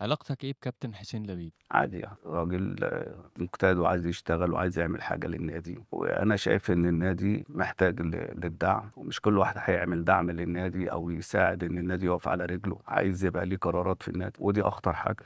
علاقتك ايه بكابتن حسين لبيب؟ عادي راجل آه، مجتهد وعايز يشتغل وعايز يعمل حاجه للنادي وانا شايف ان النادي محتاج للدعم ومش كل واحد هيعمل دعم للنادي او يساعد ان النادي يقف على رجله عايز يبقى ليه قرارات في النادي ودي اخطر حاجه